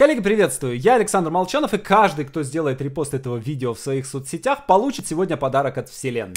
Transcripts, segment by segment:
Коллеги, приветствую! Я Александр Молчанов, и каждый, кто сделает репост этого видео в своих соцсетях, получит сегодня подарок от Вселенной.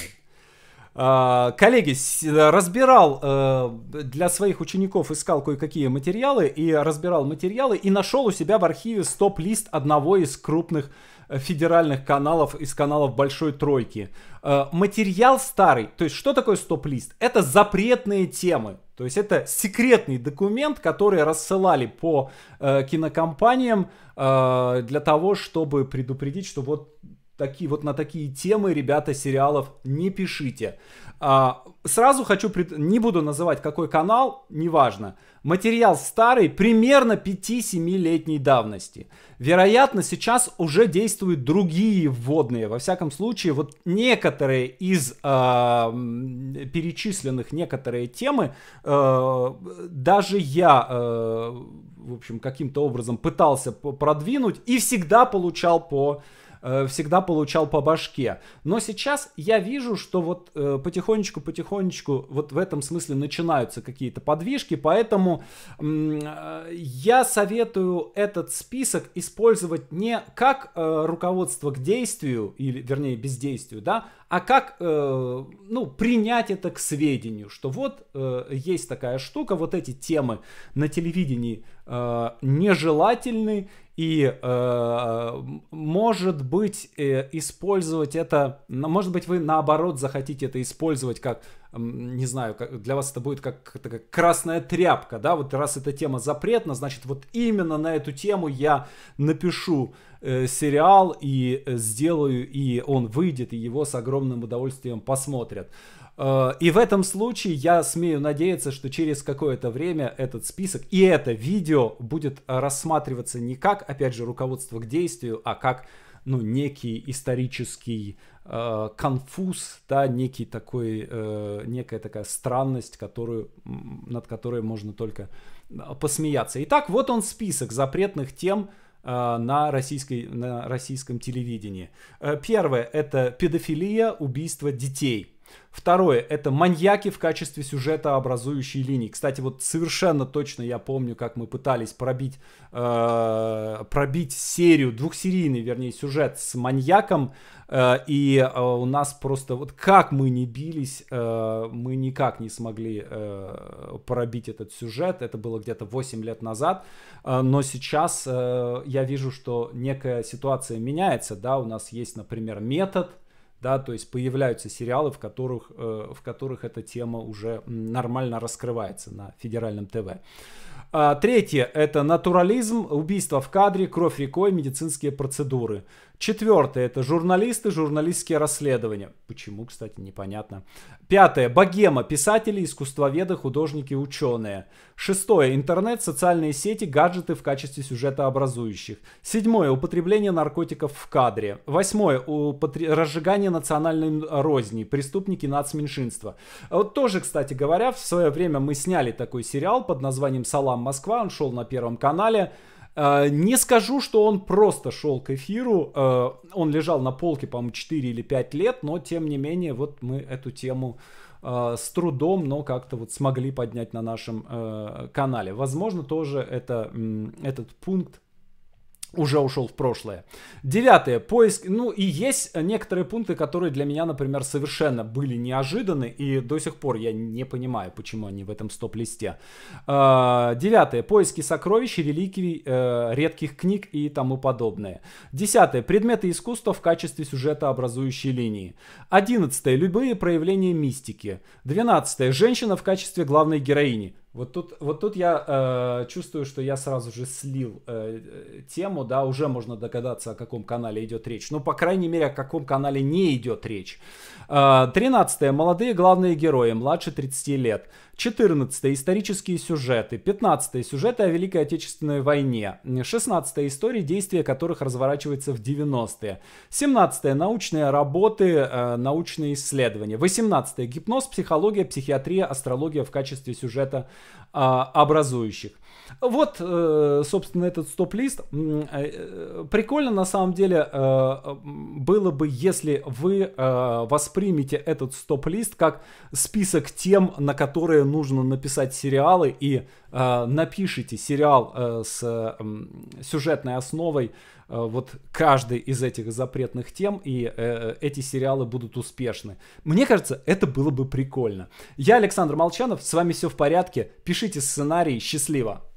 А, коллеги, разбирал э, для своих учеников, искал кое-какие материалы и разбирал материалы и нашел у себя в архиве стоп-лист одного из крупных э, федеральных каналов, из каналов Большой Тройки. Э, материал старый, то есть что такое стоп-лист? Это запретные темы, то есть это секретный документ, который рассылали по э, кинокомпаниям э, для того, чтобы предупредить, что вот такие, вот на такие темы, ребята, сериалов не пишите. А, сразу хочу, пред... не буду называть какой канал, неважно. Материал старый, примерно 5-7-летней давности. Вероятно, сейчас уже действуют другие вводные. Во всяком случае, вот некоторые из э, перечисленных некоторые темы, э, даже я, э, в общем, каким-то образом пытался продвинуть и всегда получал по Э, всегда получал по башке. Но сейчас я вижу, что вот э, потихонечку-потихонечку вот в этом смысле начинаются какие-то подвижки, поэтому э, я советую этот список использовать не как э, руководство к действию, или вернее бездействию, да, а как э, ну, принять это к сведению, что вот э, есть такая штука, вот эти темы на телевидении э, нежелательны, и э, может быть э, использовать это, может быть вы наоборот захотите это использовать как, не знаю, как, для вас это будет как, такая красная тряпка, да, вот раз эта тема запретна, значит вот именно на эту тему я напишу э, сериал и э, сделаю, и он выйдет, и его с огромным удовольствием посмотрят. Э, Э, и в этом случае я смею надеяться, что через какое-то время этот список и это видео будет рассматриваться не как, опять же, руководство к действию, а как ну, некий исторический э, конфуз, да, некий такой, э, некая такая странность, которую, над которой можно только э, посмеяться. Итак, вот он список запретных тем, э, на, российской, на российском телевидении. Первое – это педофилия, убийство детей. Второе, это маньяки в качестве сюжета образующей линии. Кстати, вот совершенно точно я помню, как мы пытались пробить, э, пробить серию, двухсерийный, вернее, сюжет с маньяком, э, и э, у нас просто, вот как мы не бились, э, мы никак не смогли э, пробить этот сюжет, это было где-то 8 лет назад, э, но сейчас э, я вижу, что некая ситуация меняется, да, у нас есть, например, метод, да, то есть появляются сериалы, в которых, э, в которых эта тема уже нормально раскрывается на федеральном ТВ. А, третье – это натурализм, убийство в кадре, кровь рекой, медицинские процедуры. Четвертое – это журналисты, журналистские расследования. Почему, кстати, непонятно. Пятое – богема, писатели, искусствоведы, художники, ученые. Шестое – интернет, социальные сети, гаджеты в качестве сюжета образующих. Седьмое – употребление наркотиков в кадре. Восьмое – употр... разжигание национальной розни, преступники нацменьшинства. Вот тоже, кстати говоря, в свое время мы сняли такой сериал под названием «Салам, Москва». Он шел на Первом канале. А, не скажу, что он просто шел к эфиру. А, он лежал на полке, по-моему, 4 или 5 лет, но тем не менее, вот мы эту тему а, с трудом, но как-то вот смогли поднять на нашем канале. Возможно, тоже это, этот пункт уже ушел в прошлое. Девятое. Поиск. Ну и есть некоторые пункты, которые для меня, например, совершенно были неожиданы. И до сих пор я не понимаю, почему они в этом стоп-листе. А, девятое. Поиски сокровищ, реликвий, э, редких книг и тому подобное. Десятое. Предметы искусства в качестве сюжета образующей линии. Одиннадцатое. Любые проявления мистики. Двенадцатое. Женщина в качестве главной героини. Вот тут, вот тут я э, чувствую, что я сразу же слил э, э, тему, да, уже можно догадаться, о каком канале идет речь. Ну, по крайней мере, о каком канале не идет речь. Э, 13. Молодые главные герои, младше 30 лет. 14 исторические сюжеты, 15 сюжеты о Великой Отечественной войне, 16 истории, действия которых разворачиваются в 90-е, 17 научные работы, э, научные исследования, 18 гипноз, психология, психиатрия, астрология в качестве сюжета а, образующих. Вот, э, собственно, этот стоп-лист. Э, э, прикольно, на самом деле, было бы, если вы воспримете этот стоп-лист как список тем, на которые нужно написать сериалы, и напишите сериал с сюжетной основой Э, вот каждый из этих запретных тем, и э, э, эти сериалы будут успешны. Мне кажется, это было бы прикольно. Я Александр Молчанов, с вами все в порядке. Пишите сценарий, счастливо!